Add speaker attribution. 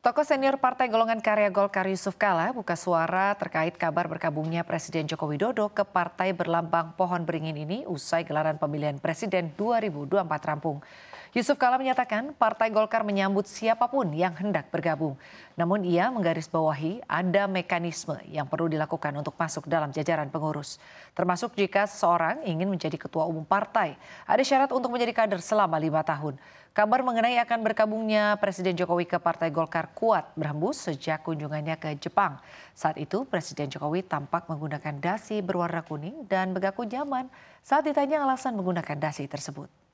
Speaker 1: Tokoh senior Partai Golongan Karya Golkar Yusuf Kala buka suara terkait kabar berkabungnya Presiden Joko Widodo ke partai berlambang pohon beringin ini usai gelaran pemilihan Presiden 2024 rampung. Yusuf Kala menyatakan Partai Golkar menyambut siapapun yang hendak bergabung. Namun ia menggarisbawahi ada mekanisme yang perlu dilakukan untuk masuk dalam jajaran pengurus. Termasuk jika seseorang ingin menjadi ketua umum partai. Ada syarat untuk menjadi kader selama lima tahun. Kabar mengenai akan berkabungnya Presiden Jokowi ke Partai Golkar kuat berhembus sejak kunjungannya ke Jepang. Saat itu Presiden Jokowi tampak menggunakan dasi berwarna kuning dan mengaku zaman saat ditanya alasan menggunakan dasi tersebut.